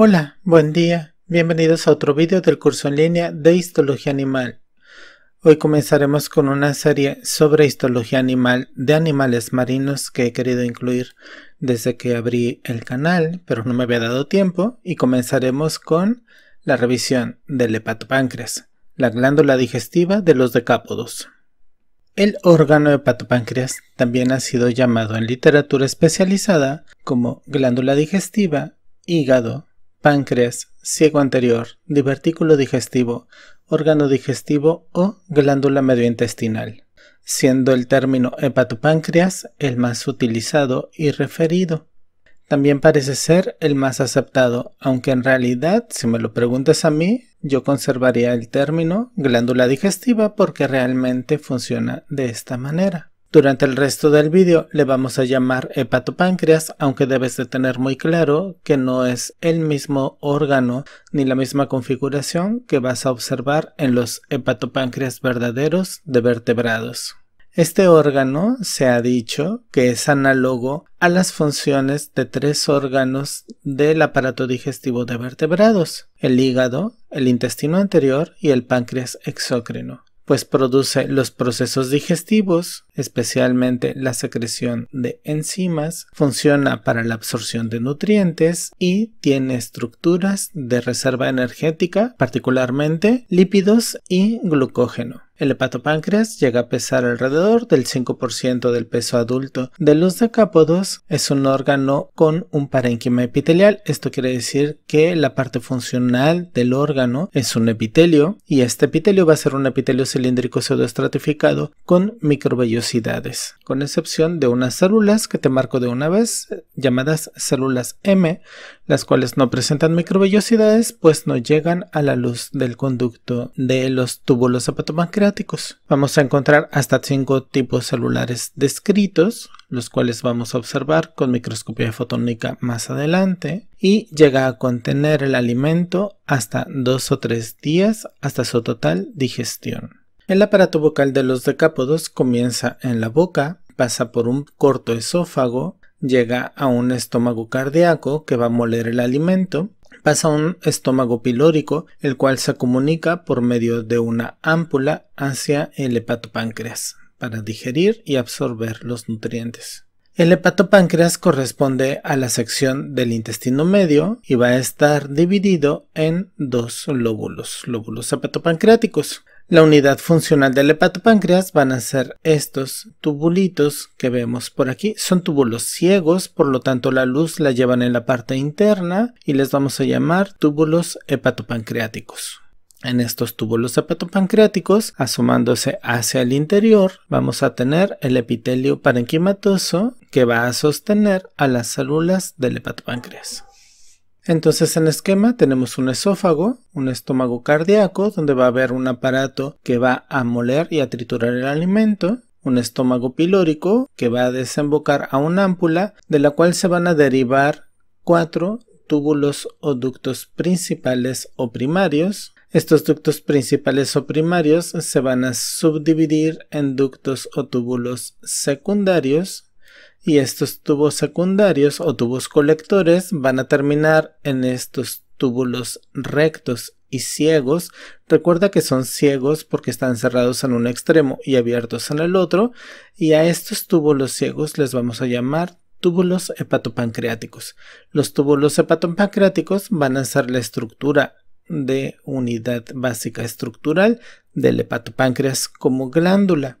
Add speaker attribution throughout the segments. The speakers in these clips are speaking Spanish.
Speaker 1: Hola, buen día. Bienvenidos a otro vídeo del curso en línea de Histología Animal. Hoy comenzaremos con una serie sobre histología animal de animales marinos que he querido incluir desde que abrí el canal, pero no me había dado tiempo, y comenzaremos con la revisión del hepatopáncreas, la glándula digestiva de los decápodos. El órgano hepatopáncreas también ha sido llamado en literatura especializada como glándula digestiva, hígado, páncreas, ciego anterior, divertículo digestivo, órgano digestivo o glándula mediointestinal, siendo el término hepatopáncreas el más utilizado y referido. También parece ser el más aceptado, aunque en realidad, si me lo preguntas a mí, yo conservaría el término glándula digestiva porque realmente funciona de esta manera. Durante el resto del vídeo le vamos a llamar hepatopáncreas, aunque debes de tener muy claro que no es el mismo órgano ni la misma configuración que vas a observar en los hepatopáncreas verdaderos de vertebrados. Este órgano se ha dicho que es análogo a las funciones de tres órganos del aparato digestivo de vertebrados, el hígado, el intestino anterior y el páncreas exócrino pues produce los procesos digestivos, especialmente la secreción de enzimas, funciona para la absorción de nutrientes y tiene estructuras de reserva energética, particularmente lípidos y glucógeno. El hepatopáncreas llega a pesar alrededor del 5% del peso adulto de los decápodos. Es un órgano con un parénquima epitelial. Esto quiere decir que la parte funcional del órgano es un epitelio y este epitelio va a ser un epitelio cilíndrico pseudoestratificado con microvellosidades, con excepción de unas células que te marco de una vez llamadas células M, las cuales no presentan microvellosidades pues no llegan a la luz del conducto de los túbulos hepatopancreáticos. Vamos a encontrar hasta cinco tipos celulares descritos, los cuales vamos a observar con microscopía fotónica más adelante y llega a contener el alimento hasta 2 o 3 días hasta su total digestión. El aparato vocal de los decápodos comienza en la boca, pasa por un corto esófago, llega a un estómago cardíaco que va a moler el alimento, pasa a un estómago pilórico, el cual se comunica por medio de una ámpula hacia el hepatopáncreas para digerir y absorber los nutrientes. El hepatopáncreas corresponde a la sección del intestino medio y va a estar dividido en dos lóbulos, lóbulos hepatopancreáticos. La unidad funcional del hepatopáncreas van a ser estos tubulitos que vemos por aquí. Son túbulos ciegos, por lo tanto la luz la llevan en la parte interna y les vamos a llamar túbulos hepatopancreáticos. En estos túbulos hepatopancreáticos, asomándose hacia el interior, vamos a tener el epitelio parenquimatoso que va a sostener a las células del hepatopáncreas. Entonces en esquema tenemos un esófago, un estómago cardíaco, donde va a haber un aparato que va a moler y a triturar el alimento, un estómago pilórico que va a desembocar a una ámpula de la cual se van a derivar cuatro túbulos o ductos principales o primarios. Estos ductos principales o primarios se van a subdividir en ductos o túbulos secundarios y estos tubos secundarios o tubos colectores van a terminar en estos túbulos rectos y ciegos. Recuerda que son ciegos porque están cerrados en un extremo y abiertos en el otro y a estos túbulos ciegos les vamos a llamar túbulos hepatopancreáticos. Los túbulos hepatopancreáticos van a ser la estructura de unidad básica estructural del hepatopáncreas como glándula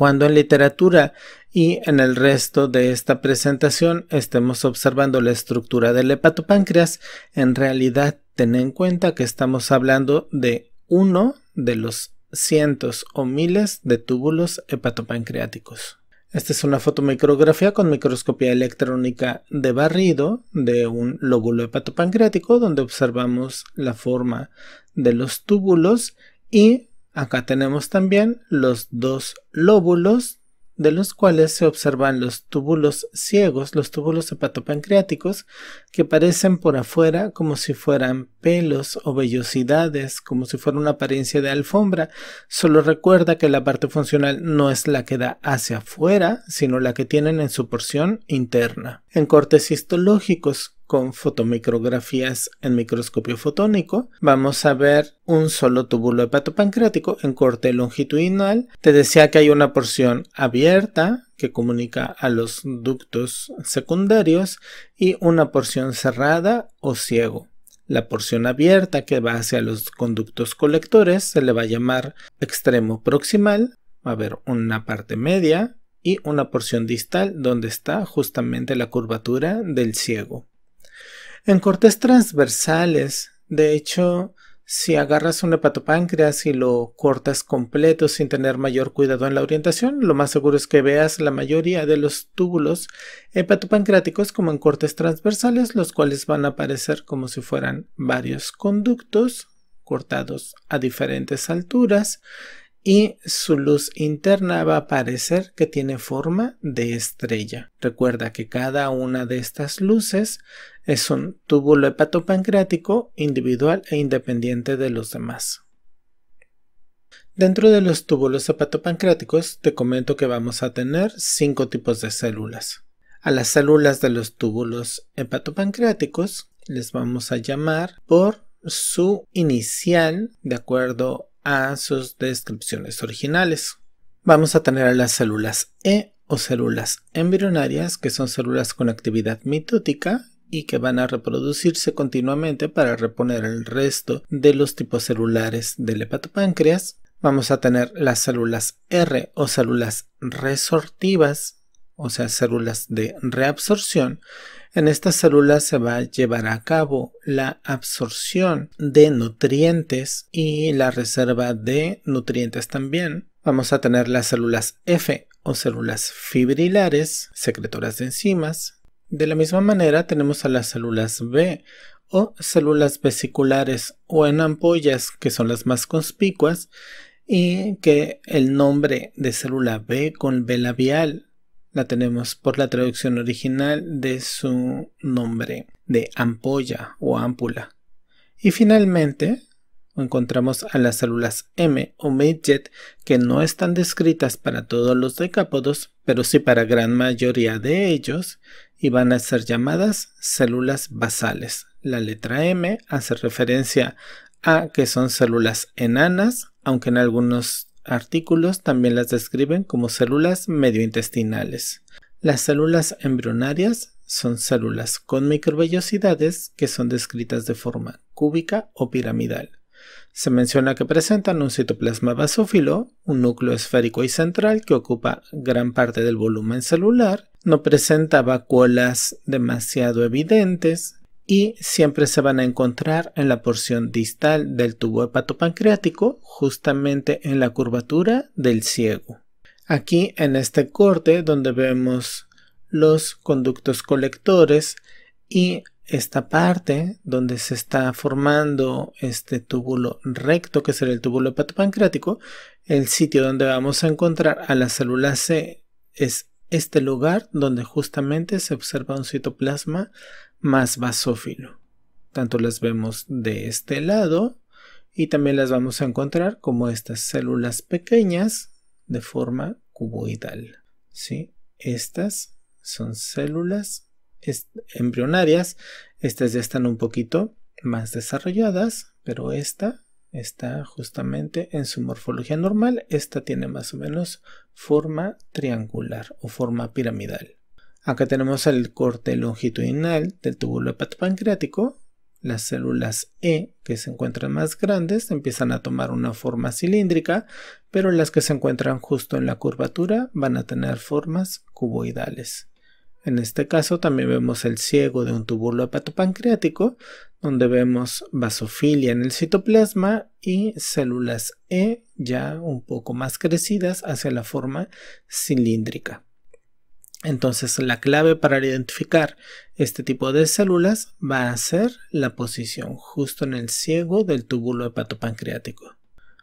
Speaker 1: cuando en literatura y en el resto de esta presentación estemos observando la estructura del hepatopáncreas, en realidad ten en cuenta que estamos hablando de uno de los cientos o miles de túbulos hepatopancreáticos. Esta es una fotomicrografía con microscopía electrónica de barrido de un lóbulo hepatopancreático donde observamos la forma de los túbulos y Acá tenemos también los dos lóbulos de los cuales se observan los túbulos ciegos, los túbulos hepatopancreáticos, que parecen por afuera como si fueran pelos o vellosidades, como si fuera una apariencia de alfombra. Solo recuerda que la parte funcional no es la que da hacia afuera, sino la que tienen en su porción interna. En cortes histológicos, con fotomicrografías en microscopio fotónico, vamos a ver un solo túbulo hepatopancreático en corte longitudinal. Te decía que hay una porción abierta que comunica a los ductos secundarios y una porción cerrada o ciego. La porción abierta que va hacia los conductos colectores se le va a llamar extremo proximal, va a haber una parte media y una porción distal donde está justamente la curvatura del ciego. En cortes transversales, de hecho, si agarras un hepatopáncreas y lo cortas completo sin tener mayor cuidado en la orientación, lo más seguro es que veas la mayoría de los túbulos hepatopancreáticos como en cortes transversales, los cuales van a aparecer como si fueran varios conductos cortados a diferentes alturas y su luz interna va a parecer que tiene forma de estrella. Recuerda que cada una de estas luces es un túbulo hepatopancreático individual e independiente de los demás. Dentro de los túbulos hepatopancreáticos te comento que vamos a tener cinco tipos de células. A las células de los túbulos hepatopancreáticos les vamos a llamar por su inicial de acuerdo a sus descripciones originales. Vamos a tener a las células E o células embrionarias, que son células con actividad mitótica y que van a reproducirse continuamente para reponer el resto de los tipos celulares del hepatopáncreas. Vamos a tener las células R o células resortivas, o sea, células de reabsorción, en estas células se va a llevar a cabo la absorción de nutrientes y la reserva de nutrientes también. Vamos a tener las células F o células fibrilares, secretoras de enzimas. De la misma manera tenemos a las células B o células vesiculares o en ampollas que son las más conspicuas y que el nombre de célula B con B labial la tenemos por la traducción original de su nombre de ampolla o ámpula. Y finalmente encontramos a las células M o midget que no están descritas para todos los decápodos, pero sí para gran mayoría de ellos y van a ser llamadas células basales. La letra M hace referencia a que son células enanas, aunque en algunos artículos también las describen como células mediointestinales. Las células embrionarias son células con microvellosidades que son descritas de forma cúbica o piramidal. Se menciona que presentan un citoplasma basófilo, un núcleo esférico y central que ocupa gran parte del volumen celular, no presenta vacuolas demasiado evidentes, y siempre se van a encontrar en la porción distal del tubo hepatopancreático, justamente en la curvatura del ciego. Aquí en este corte donde vemos los conductos colectores y esta parte donde se está formando este túbulo recto, que será el túbulo hepatopancreático, el sitio donde vamos a encontrar a la célula C es este lugar donde justamente se observa un citoplasma más basófilo. Tanto las vemos de este lado y también las vamos a encontrar como estas células pequeñas de forma cuboidal. ¿sí? Estas son células embrionarias. Estas ya están un poquito más desarrolladas, pero esta está justamente en su morfología normal. Esta tiene más o menos forma triangular o forma piramidal. Acá tenemos el corte longitudinal del tubulo hepatopancreático. Las células E que se encuentran más grandes empiezan a tomar una forma cilíndrica, pero las que se encuentran justo en la curvatura van a tener formas cuboidales. En este caso también vemos el ciego de un tubulo hepatopancreático, donde vemos vasofilia en el citoplasma y células E ya un poco más crecidas hacia la forma cilíndrica. Entonces la clave para identificar este tipo de células va a ser la posición justo en el ciego del túbulo hepatopancreático.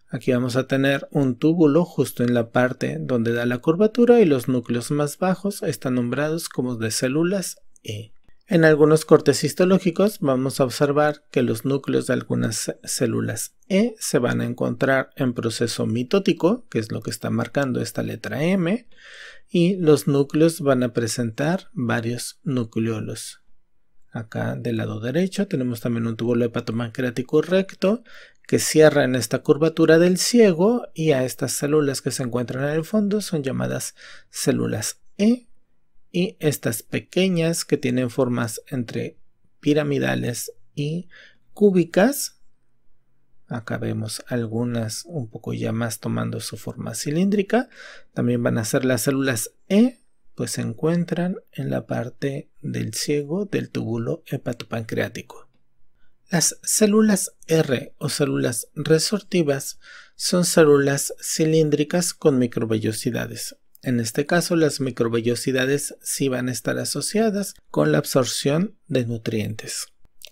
Speaker 1: Aquí vamos a tener un túbulo justo en la parte donde da la curvatura y los núcleos más bajos están nombrados como de células E. En algunos cortes histológicos vamos a observar que los núcleos de algunas células E se van a encontrar en proceso mitótico, que es lo que está marcando esta letra M, y los núcleos van a presentar varios nucleolos. Acá del lado derecho tenemos también un tubulo hepatopancreático recto que cierra en esta curvatura del ciego y a estas células que se encuentran en el fondo son llamadas células E y estas pequeñas que tienen formas entre piramidales y cúbicas Acá vemos algunas un poco ya más tomando su forma cilíndrica. También van a ser las células E, pues se encuentran en la parte del ciego del túbulo hepatopancreático. Las células R o células resortivas son células cilíndricas con microvellosidades. En este caso, las microvellosidades sí van a estar asociadas con la absorción de nutrientes.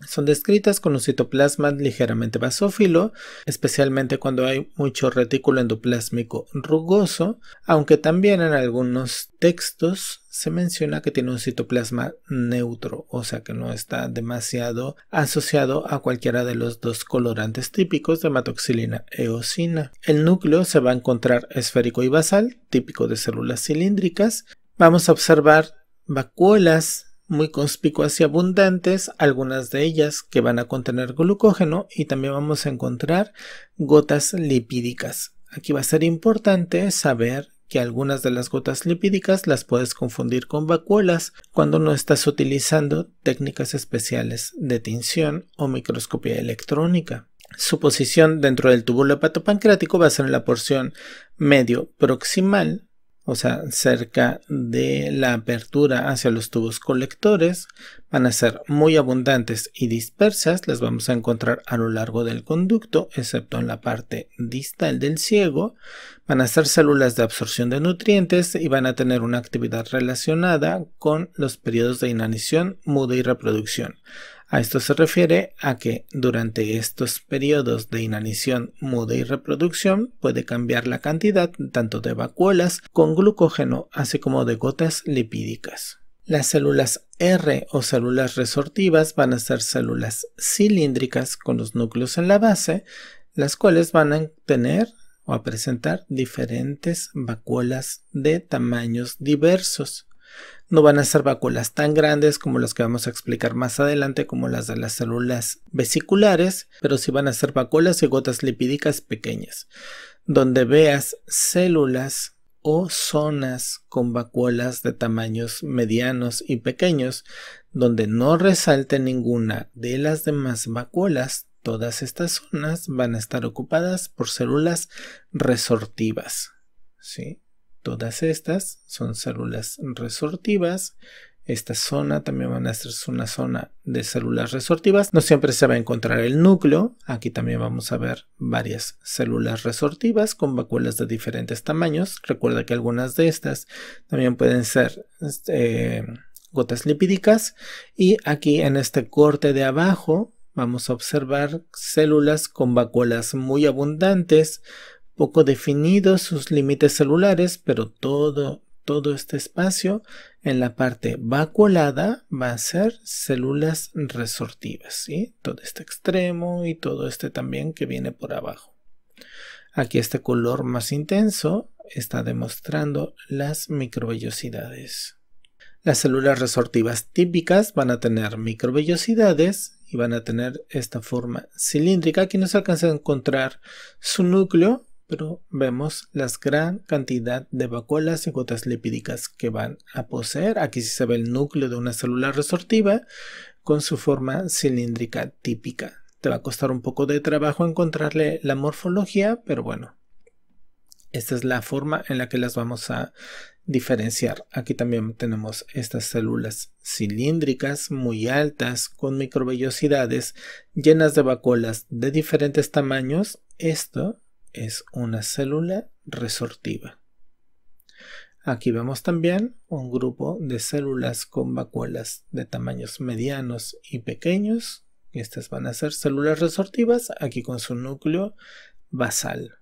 Speaker 1: Son descritas con un citoplasma ligeramente basófilo, especialmente cuando hay mucho retículo endoplásmico rugoso, aunque también en algunos textos se menciona que tiene un citoplasma neutro, o sea que no está demasiado asociado a cualquiera de los dos colorantes típicos de hematoxilina e eosina. El núcleo se va a encontrar esférico y basal, típico de células cilíndricas. Vamos a observar vacuolas muy conspicuas y abundantes, algunas de ellas que van a contener glucógeno y también vamos a encontrar gotas lipídicas. Aquí va a ser importante saber que algunas de las gotas lipídicas las puedes confundir con vacuolas cuando no estás utilizando técnicas especiales de tinción o microscopía electrónica. Su posición dentro del túbulo hepatopancreático va a ser en la porción medio proximal o sea, cerca de la apertura hacia los tubos colectores, van a ser muy abundantes y dispersas, las vamos a encontrar a lo largo del conducto, excepto en la parte distal del ciego, van a ser células de absorción de nutrientes y van a tener una actividad relacionada con los periodos de inanición, muda y reproducción. A esto se refiere a que durante estos periodos de inanición muda y reproducción puede cambiar la cantidad tanto de vacuolas con glucógeno así como de gotas lipídicas. Las células R o células resortivas van a ser células cilíndricas con los núcleos en la base, las cuales van a tener o a presentar diferentes vacuolas de tamaños diversos. No van a ser vacuolas tan grandes como las que vamos a explicar más adelante, como las de las células vesiculares, pero sí van a ser vacuolas y gotas lipídicas pequeñas. Donde veas células o zonas con vacuolas de tamaños medianos y pequeños, donde no resalte ninguna de las demás vacuolas, todas estas zonas van a estar ocupadas por células resortivas. ¿sí? Todas estas son células resortivas. Esta zona también van a ser una zona de células resortivas. No siempre se va a encontrar el núcleo. Aquí también vamos a ver varias células resortivas con vacuolas de diferentes tamaños. Recuerda que algunas de estas también pueden ser este, gotas lipídicas. Y aquí en este corte de abajo vamos a observar células con vacuolas muy abundantes poco definidos sus límites celulares, pero todo, todo este espacio en la parte vacuolada va a ser células resortivas, ¿sí? Todo este extremo y todo este también que viene por abajo. Aquí este color más intenso está demostrando las microvellosidades. Las células resortivas típicas van a tener microvellosidades y van a tener esta forma cilíndrica. Aquí no se alcanza a encontrar su núcleo, pero vemos la gran cantidad de bacolas y gotas lipídicas que van a poseer. Aquí sí se ve el núcleo de una célula resortiva con su forma cilíndrica típica. Te va a costar un poco de trabajo encontrarle la morfología, pero bueno, esta es la forma en la que las vamos a diferenciar. Aquí también tenemos estas células cilíndricas muy altas con microvellosidades llenas de bacolas de diferentes tamaños. Esto es una célula resortiva. Aquí vemos también un grupo de células con vacuolas de tamaños medianos y pequeños. Estas van a ser células resortivas, aquí con su núcleo basal.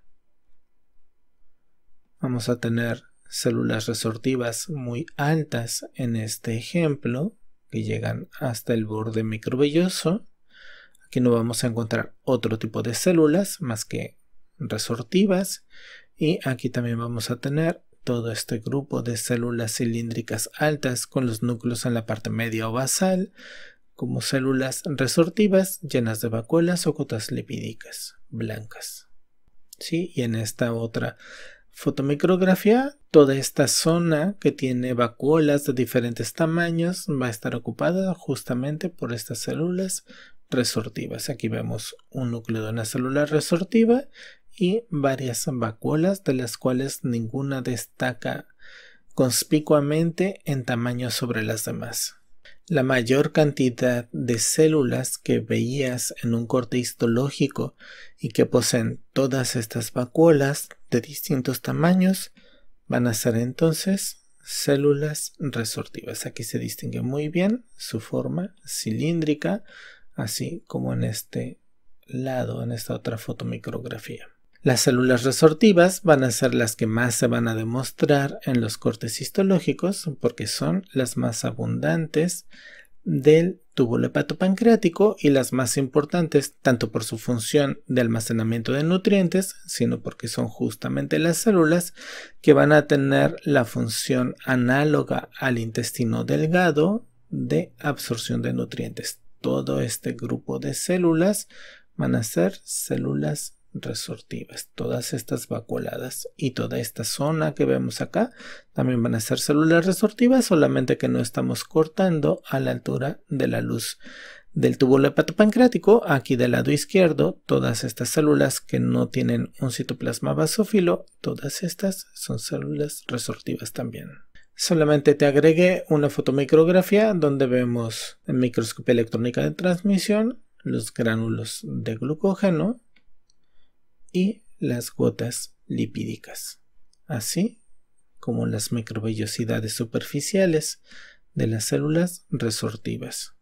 Speaker 1: Vamos a tener células resortivas muy altas en este ejemplo, que llegan hasta el borde microvelloso. Aquí no vamos a encontrar otro tipo de células más que resortivas y aquí también vamos a tener todo este grupo de células cilíndricas altas con los núcleos en la parte media o basal como células resortivas llenas de vacuolas o cotas lipídicas blancas. ¿Sí? Y en esta otra fotomicrografía, toda esta zona que tiene vacuolas de diferentes tamaños va a estar ocupada justamente por estas células resortivas. Aquí vemos un núcleo de una célula resortiva y varias vacuolas, de las cuales ninguna destaca conspicuamente en tamaño sobre las demás. La mayor cantidad de células que veías en un corte histológico y que poseen todas estas vacuolas de distintos tamaños van a ser entonces células resortivas. Aquí se distingue muy bien su forma cilíndrica, así como en este lado, en esta otra fotomicrografía. Las células resortivas van a ser las que más se van a demostrar en los cortes histológicos porque son las más abundantes del túbulo pancreático y las más importantes tanto por su función de almacenamiento de nutrientes, sino porque son justamente las células que van a tener la función análoga al intestino delgado de absorción de nutrientes. Todo este grupo de células van a ser células resortivas. Todas estas vacuoladas y toda esta zona que vemos acá también van a ser células resortivas, solamente que no estamos cortando a la altura de la luz del túbulo hepatopancreático. Aquí del lado izquierdo, todas estas células que no tienen un citoplasma basófilo, todas estas son células resortivas también. Solamente te agregué una fotomicrografía donde vemos en microscopía electrónica de transmisión los gránulos de glucógeno y las gotas lipídicas, así como las microvellosidades superficiales de las células resortivas.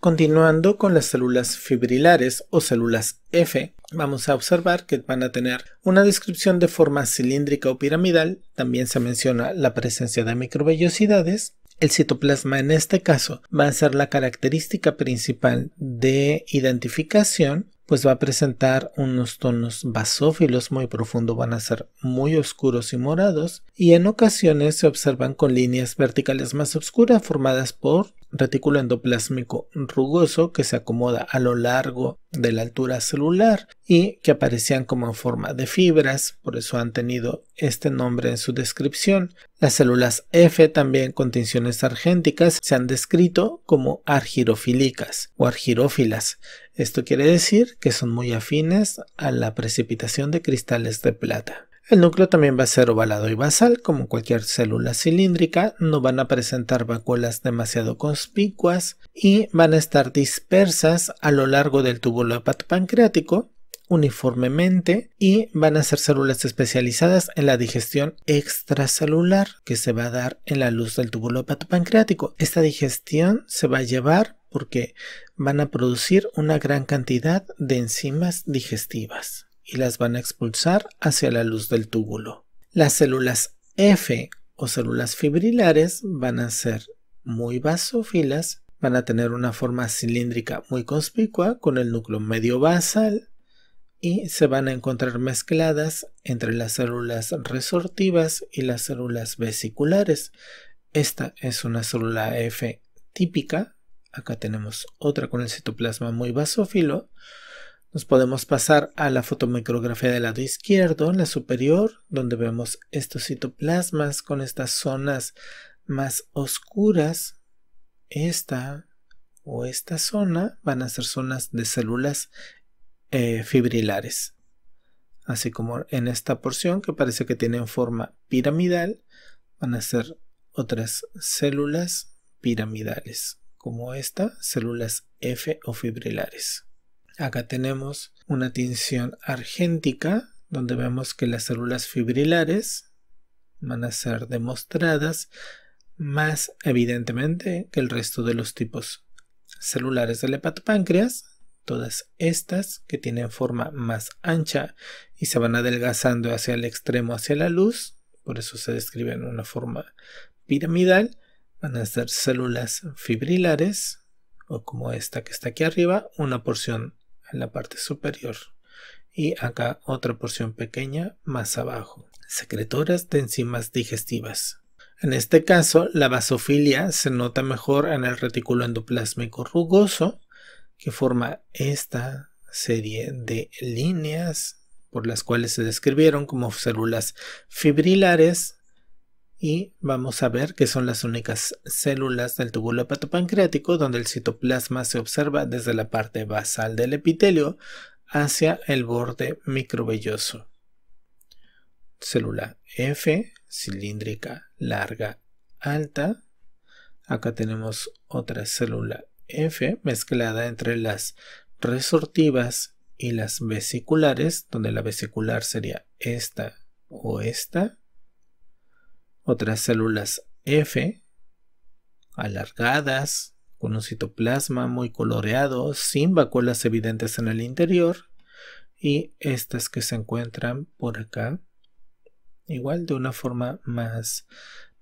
Speaker 1: Continuando con las células fibrilares o células F, vamos a observar que van a tener una descripción de forma cilíndrica o piramidal, también se menciona la presencia de microvellosidades, el citoplasma en este caso va a ser la característica principal de identificación pues va a presentar unos tonos basófilos muy profundos, van a ser muy oscuros y morados, y en ocasiones se observan con líneas verticales más oscuras formadas por retículo endoplásmico rugoso que se acomoda a lo largo de la altura celular y que aparecían como en forma de fibras, por eso han tenido este nombre en su descripción. Las células F también con tinciones argénticas se han descrito como argirofílicas o argirofilas, esto quiere decir que son muy afines a la precipitación de cristales de plata. El núcleo también va a ser ovalado y basal, como cualquier célula cilíndrica, no van a presentar vacuolas demasiado conspicuas y van a estar dispersas a lo largo del túbulo pancreático uniformemente y van a ser células especializadas en la digestión extracelular que se va a dar en la luz del túbulo pancreático Esta digestión se va a llevar porque van a producir una gran cantidad de enzimas digestivas y las van a expulsar hacia la luz del túbulo. Las células F o células fibrilares van a ser muy basófilas, van a tener una forma cilíndrica muy conspicua con el núcleo medio basal y se van a encontrar mezcladas entre las células resortivas y las células vesiculares. Esta es una célula F típica Acá tenemos otra con el citoplasma muy basófilo. Nos podemos pasar a la fotomicrografía del lado izquierdo, en la superior, donde vemos estos citoplasmas con estas zonas más oscuras. Esta o esta zona van a ser zonas de células eh, fibrilares. Así como en esta porción que parece que tienen forma piramidal, van a ser otras células piramidales como esta, células F o fibrilares. Acá tenemos una tinción argéntica, donde vemos que las células fibrilares van a ser demostradas más evidentemente que el resto de los tipos celulares del hepatopáncreas, todas estas que tienen forma más ancha y se van adelgazando hacia el extremo, hacia la luz, por eso se describen en una forma piramidal, van a ser células fibrilares, o como esta que está aquí arriba, una porción en la parte superior y acá otra porción pequeña más abajo, secretoras de enzimas digestivas. En este caso, la vasofilia se nota mejor en el retículo endoplásmico rugoso, que forma esta serie de líneas por las cuales se describieron como células fibrilares y vamos a ver que son las únicas células del túbulo hepatopancreático donde el citoplasma se observa desde la parte basal del epitelio hacia el borde microvelloso. Célula F, cilíndrica, larga, alta. Acá tenemos otra célula F mezclada entre las resortivas y las vesiculares, donde la vesicular sería esta o esta. Otras células F, alargadas, con un citoplasma muy coloreado, sin vacuolas evidentes en el interior. Y estas que se encuentran por acá, igual de una forma más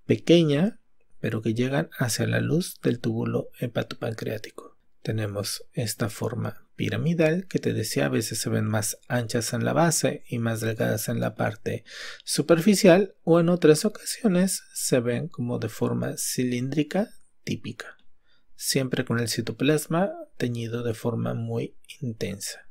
Speaker 1: pequeña, pero que llegan hacia la luz del túbulo hepatopancreático. Tenemos esta forma piramidal que te decía a veces se ven más anchas en la base y más delgadas en la parte superficial o en otras ocasiones se ven como de forma cilíndrica típica, siempre con el citoplasma teñido de forma muy intensa.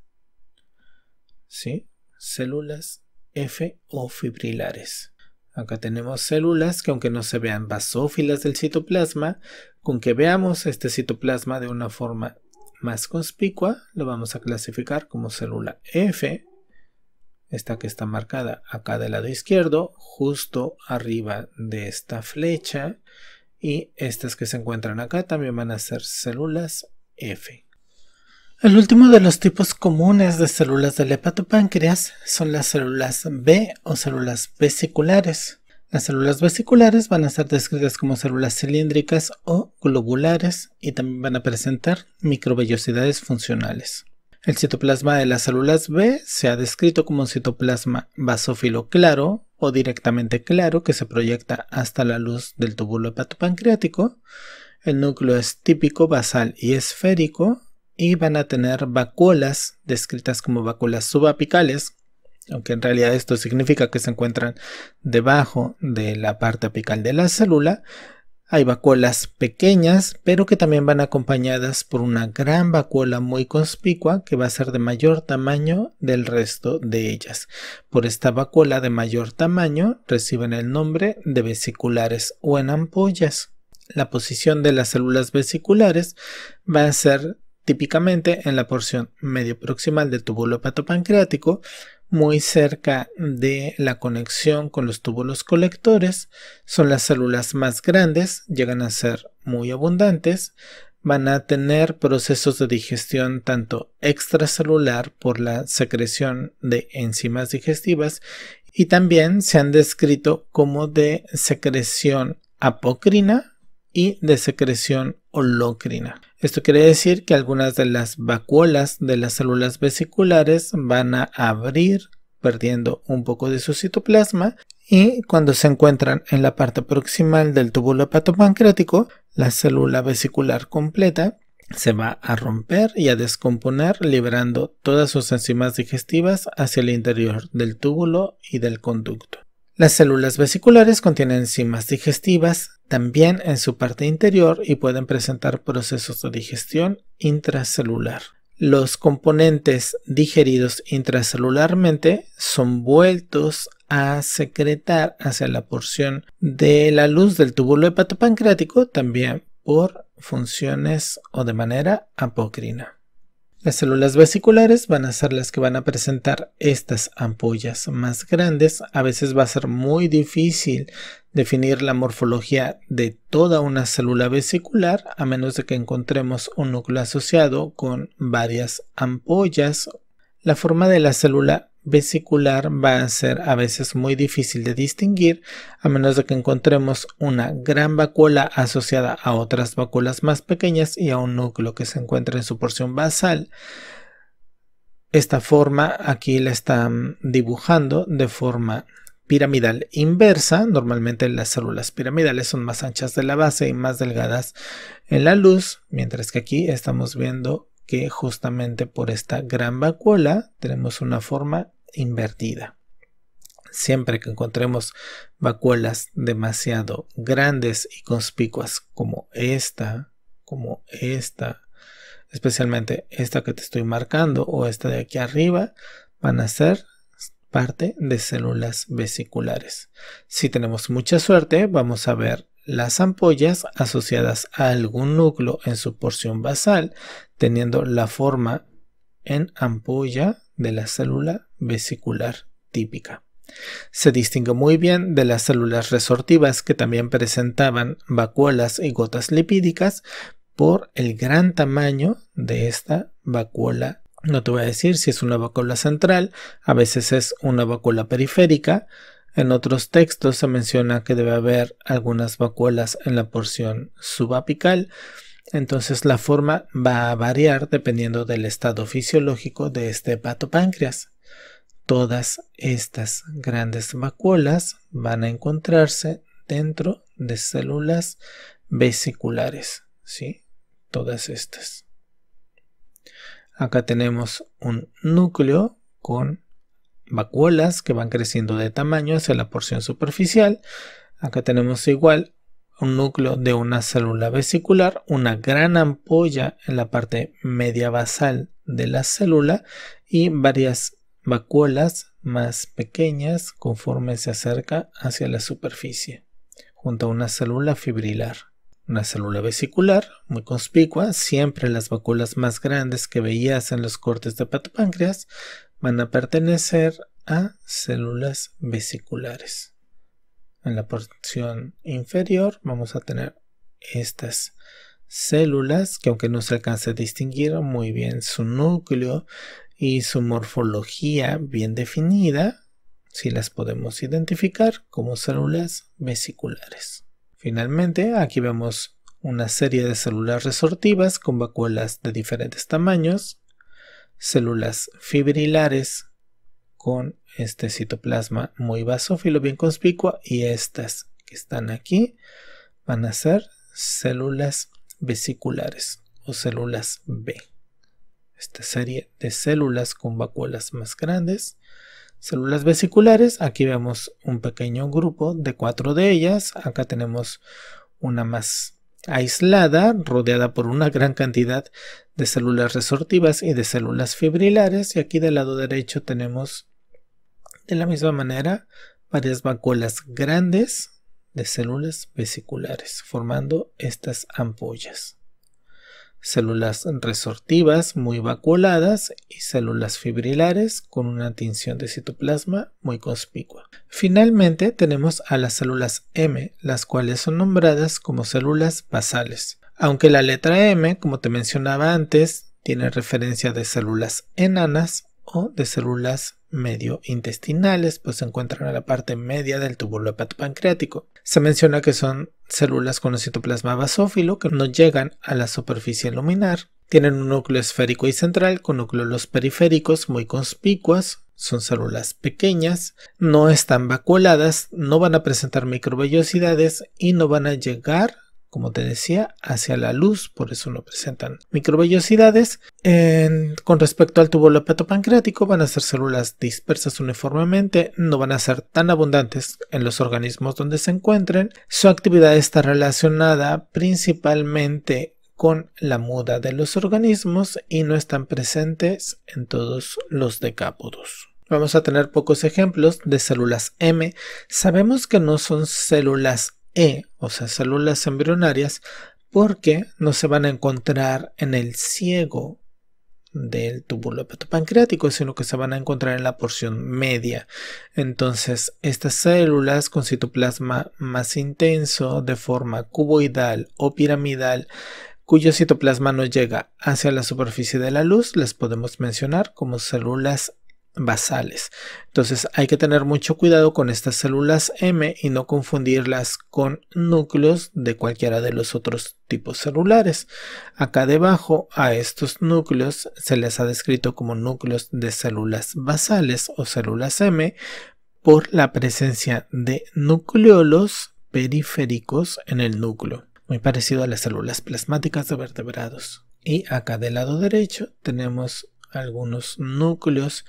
Speaker 1: ¿Sí? Células F o fibrilares. Acá tenemos células que aunque no se vean basófilas del citoplasma, con que veamos este citoplasma de una forma más conspicua lo vamos a clasificar como célula F, esta que está marcada acá del lado izquierdo, justo arriba de esta flecha, y estas que se encuentran acá también van a ser células F. El último de los tipos comunes de células del hepatopáncreas son las células B o células vesiculares. Las células vesiculares van a ser descritas como células cilíndricas o globulares y también van a presentar microvellosidades funcionales. El citoplasma de las células B se ha descrito como un citoplasma basófilo claro o directamente claro que se proyecta hasta la luz del túbulo hepatopancreático. El núcleo es típico, basal y esférico y van a tener vacuolas descritas como vacuolas subapicales aunque en realidad esto significa que se encuentran debajo de la parte apical de la célula. Hay vacuolas pequeñas, pero que también van acompañadas por una gran vacuola muy conspicua que va a ser de mayor tamaño del resto de ellas. Por esta vacuola de mayor tamaño reciben el nombre de vesiculares o en ampollas. La posición de las células vesiculares va a ser típicamente en la porción medio proximal del tubulo hepatopancreático, muy cerca de la conexión con los túbulos colectores, son las células más grandes, llegan a ser muy abundantes, van a tener procesos de digestión tanto extracelular por la secreción de enzimas digestivas y también se han descrito como de secreción apocrina y de secreción holocrina. Esto quiere decir que algunas de las vacuolas de las células vesiculares van a abrir perdiendo un poco de su citoplasma y cuando se encuentran en la parte proximal del túbulo hepatopancreático, la célula vesicular completa se va a romper y a descomponer liberando todas sus enzimas digestivas hacia el interior del túbulo y del conducto. Las células vesiculares contienen enzimas digestivas también en su parte interior y pueden presentar procesos de digestión intracelular. Los componentes digeridos intracelularmente son vueltos a secretar hacia la porción de la luz del túbulo hepatopancreático también por funciones o de manera apocrina. Las células vesiculares van a ser las que van a presentar estas ampollas más grandes. A veces va a ser muy difícil definir la morfología de toda una célula vesicular a menos de que encontremos un núcleo asociado con varias ampollas. La forma de la célula vesicular va a ser a veces muy difícil de distinguir a menos de que encontremos una gran vacuola asociada a otras vacuolas más pequeñas y a un núcleo que se encuentra en su porción basal. Esta forma aquí la están dibujando de forma piramidal inversa. Normalmente las células piramidales son más anchas de la base y más delgadas en la luz, mientras que aquí estamos viendo que justamente por esta gran vacuola tenemos una forma invertida. Siempre que encontremos vacuolas demasiado grandes y conspicuas como esta, como esta, especialmente esta que te estoy marcando o esta de aquí arriba, van a ser parte de células vesiculares. Si tenemos mucha suerte, vamos a ver las ampollas asociadas a algún núcleo en su porción basal, teniendo la forma en ampolla de la célula vesicular típica. Se distingue muy bien de las células resortivas que también presentaban vacuolas y gotas lipídicas por el gran tamaño de esta vacuola no te voy a decir si es una vacuola central, a veces es una vacuola periférica. En otros textos se menciona que debe haber algunas vacuolas en la porción subapical. Entonces la forma va a variar dependiendo del estado fisiológico de este hepatopáncreas. Todas estas grandes vacuolas van a encontrarse dentro de células vesiculares, ¿sí? Todas estas. Acá tenemos un núcleo con vacuolas que van creciendo de tamaño hacia la porción superficial. Acá tenemos igual un núcleo de una célula vesicular, una gran ampolla en la parte media basal de la célula y varias vacuolas más pequeñas conforme se acerca hacia la superficie, junto a una célula fibrilar una célula vesicular muy conspicua, siempre las vacuolas más grandes que veías en los cortes de patopáncreas van a pertenecer a células vesiculares. En la porción inferior vamos a tener estas células que aunque no se alcance a distinguir muy bien su núcleo y su morfología bien definida, si las podemos identificar como células vesiculares. Finalmente, aquí vemos una serie de células resortivas con vacuolas de diferentes tamaños, células fibrilares con este citoplasma muy basófilo, bien conspicua, y estas que están aquí van a ser células vesiculares o células B. Esta serie de células con vacuolas más grandes Células vesiculares, aquí vemos un pequeño grupo de cuatro de ellas. Acá tenemos una más aislada, rodeada por una gran cantidad de células resortivas y de células fibrilares. Y aquí del lado derecho tenemos de la misma manera varias vacuolas grandes de células vesiculares, formando estas ampollas células resortivas muy vacuoladas y células fibrilares con una tinción de citoplasma muy conspicua. Finalmente tenemos a las células M, las cuales son nombradas como células basales. Aunque la letra M, como te mencionaba antes, tiene referencia de células enanas o de células medio intestinales, pues se encuentran en la parte media del hepato pancreático Se menciona que son células con un citoplasma basófilo que no llegan a la superficie luminar. Tienen un núcleo esférico y central con núcleos periféricos muy conspicuas. Son células pequeñas, no están vacuoladas, no van a presentar microvellosidades y no van a llegar como te decía, hacia la luz, por eso no presentan microvellosidades. con respecto al túbulo hepatopancreático, van a ser células dispersas uniformemente, no van a ser tan abundantes en los organismos donde se encuentren. Su actividad está relacionada principalmente con la muda de los organismos y no están presentes en todos los decápodos. Vamos a tener pocos ejemplos de células M. Sabemos que no son células e, o sea, células embrionarias, porque no se van a encontrar en el ciego del túbulo hepatopancreático, sino que se van a encontrar en la porción media. Entonces, estas células con citoplasma más intenso, de forma cuboidal o piramidal, cuyo citoplasma no llega hacia la superficie de la luz, las podemos mencionar como células basales. Entonces hay que tener mucho cuidado con estas células M y no confundirlas con núcleos de cualquiera de los otros tipos celulares. Acá debajo a estos núcleos se les ha descrito como núcleos de células basales o células M por la presencia de nucleolos periféricos en el núcleo, muy parecido a las células plasmáticas de vertebrados. Y acá del lado derecho tenemos algunos núcleos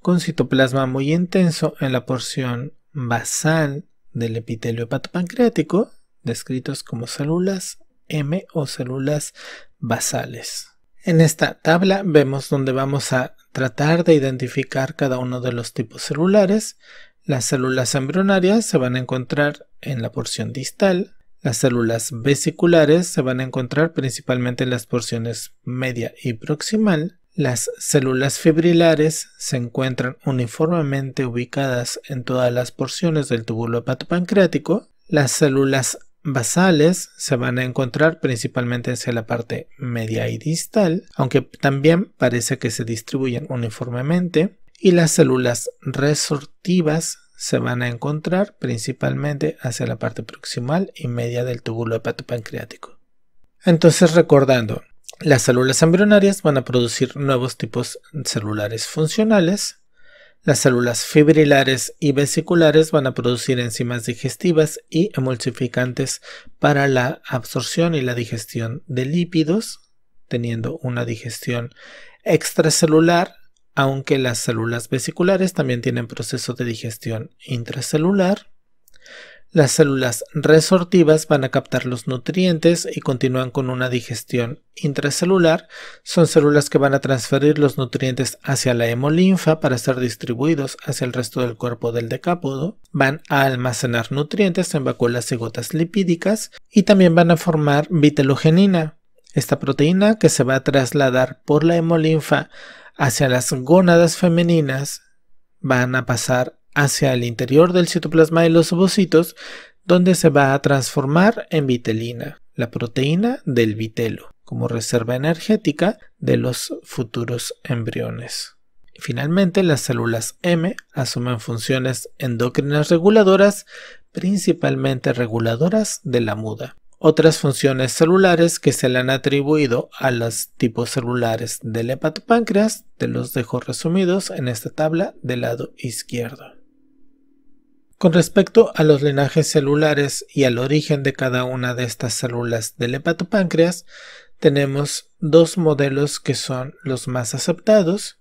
Speaker 1: con citoplasma muy intenso en la porción basal del epitelio hepatopancreático, descritos como células M o células basales. En esta tabla vemos donde vamos a tratar de identificar cada uno de los tipos celulares. Las células embrionarias se van a encontrar en la porción distal, las células vesiculares se van a encontrar principalmente en las porciones media y proximal, las células fibrilares se encuentran uniformemente ubicadas en todas las porciones del túbulo hepatopancreático. Las células basales se van a encontrar principalmente hacia la parte media y distal, aunque también parece que se distribuyen uniformemente. Y las células resortivas se van a encontrar principalmente hacia la parte proximal y media del túbulo hepatopancreático. Entonces recordando, las células embrionarias van a producir nuevos tipos celulares funcionales. Las células fibrilares y vesiculares van a producir enzimas digestivas y emulsificantes para la absorción y la digestión de lípidos, teniendo una digestión extracelular, aunque las células vesiculares también tienen proceso de digestión intracelular. Las células resortivas van a captar los nutrientes y continúan con una digestión intracelular. Son células que van a transferir los nutrientes hacia la hemolinfa para ser distribuidos hacia el resto del cuerpo del decápodo. Van a almacenar nutrientes en vacuolas y gotas lipídicas y también van a formar vitelogenina, esta proteína que se va a trasladar por la hemolinfa hacia las gónadas femeninas van a pasar hacia el interior del citoplasma de los ovocitos, donde se va a transformar en vitelina, la proteína del vitelo, como reserva energética de los futuros embriones. Finalmente, las células M asumen funciones endócrinas reguladoras, principalmente reguladoras de la muda. Otras funciones celulares que se le han atribuido a los tipos celulares del hepatopáncreas te los dejo resumidos en esta tabla del lado izquierdo. Con respecto a los linajes celulares y al origen de cada una de estas células del hepatopáncreas, tenemos dos modelos que son los más aceptados,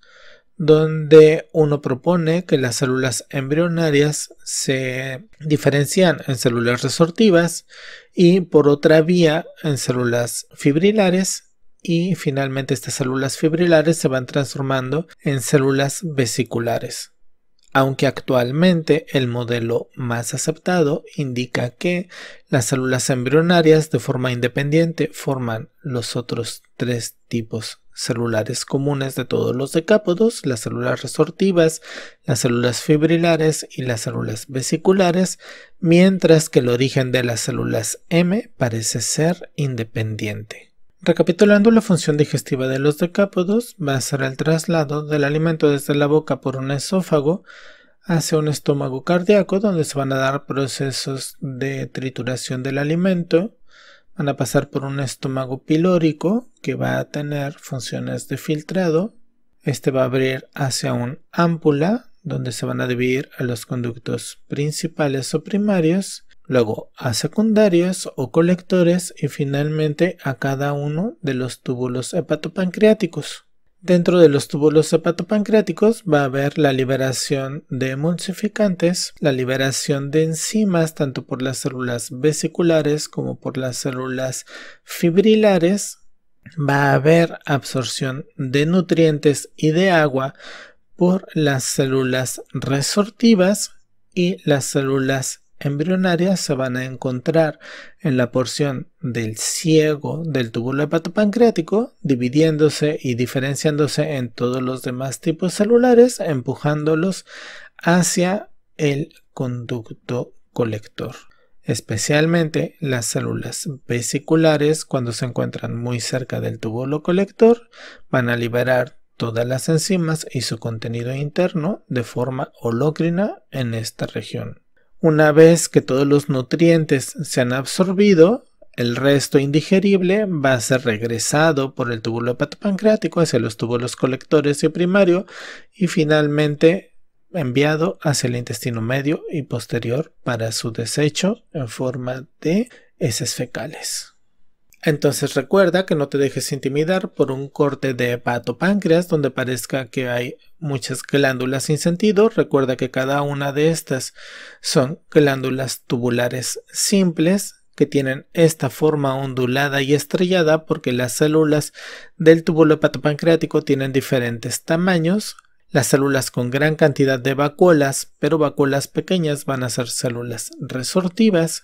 Speaker 1: donde uno propone que las células embrionarias se diferencian en células resortivas y por otra vía en células fibrilares y finalmente estas células fibrilares se van transformando en células vesiculares aunque actualmente el modelo más aceptado indica que las células embrionarias de forma independiente forman los otros tres tipos celulares comunes de todos los decápodos, las células resortivas, las células fibrilares y las células vesiculares, mientras que el origen de las células M parece ser independiente. Recapitulando, la función digestiva de los decápodos va a ser el traslado del alimento desde la boca por un esófago hacia un estómago cardíaco donde se van a dar procesos de trituración del alimento, van a pasar por un estómago pilórico que va a tener funciones de filtrado, este va a abrir hacia un ámpula donde se van a dividir a los conductos principales o primarios luego a secundarios o colectores y finalmente a cada uno de los túbulos hepatopancreáticos. Dentro de los túbulos hepatopancreáticos va a haber la liberación de emulsificantes, la liberación de enzimas tanto por las células vesiculares como por las células fibrilares, va a haber absorción de nutrientes y de agua por las células resortivas y las células embrionarias se van a encontrar en la porción del ciego del túbulo hepatopancreático, dividiéndose y diferenciándose en todos los demás tipos celulares, empujándolos hacia el conducto colector. Especialmente las células vesiculares, cuando se encuentran muy cerca del túbulo colector, van a liberar todas las enzimas y su contenido interno de forma holocrina en esta región. Una vez que todos los nutrientes se han absorbido, el resto indigerible va a ser regresado por el túbulo hepatopancreático hacia los túbulos colectores y primario y finalmente enviado hacia el intestino medio y posterior para su desecho en forma de heces fecales. Entonces recuerda que no te dejes intimidar por un corte de hepatopáncreas donde parezca que hay muchas glándulas sin sentido. Recuerda que cada una de estas son glándulas tubulares simples que tienen esta forma ondulada y estrellada porque las células del túbulo hepatopancreático tienen diferentes tamaños. Las células con gran cantidad de vacuolas, pero vacuolas pequeñas van a ser células resortivas.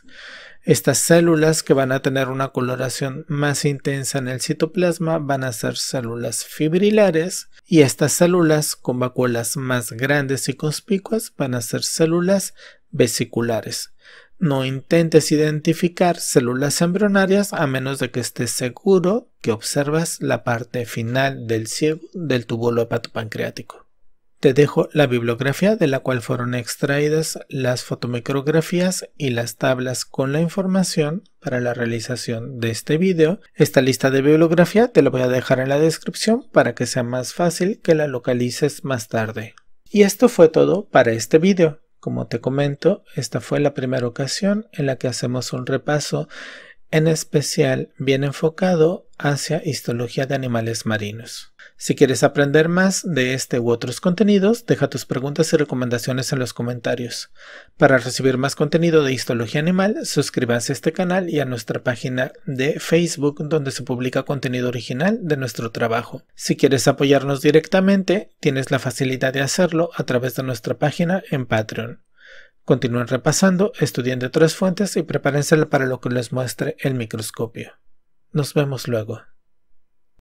Speaker 1: Estas células que van a tener una coloración más intensa en el citoplasma van a ser células fibrilares y estas células con vacuolas más grandes y conspicuas van a ser células vesiculares. No intentes identificar células embrionarias a menos de que estés seguro que observas la parte final del, ciego del tubulo hepatopancreático. Te dejo la bibliografía de la cual fueron extraídas las fotomicrografías y las tablas con la información para la realización de este video. Esta lista de bibliografía te la voy a dejar en la descripción para que sea más fácil que la localices más tarde. Y esto fue todo para este video. Como te comento, esta fue la primera ocasión en la que hacemos un repaso en especial bien enfocado hacia histología de animales marinos. Si quieres aprender más de este u otros contenidos, deja tus preguntas y recomendaciones en los comentarios. Para recibir más contenido de histología animal, suscríbase a este canal y a nuestra página de Facebook donde se publica contenido original de nuestro trabajo. Si quieres apoyarnos directamente, tienes la facilidad de hacerlo a través de nuestra página en Patreon. Continúen repasando, estudiando tres otras fuentes y prepárense para lo que les muestre el microscopio. Nos vemos luego.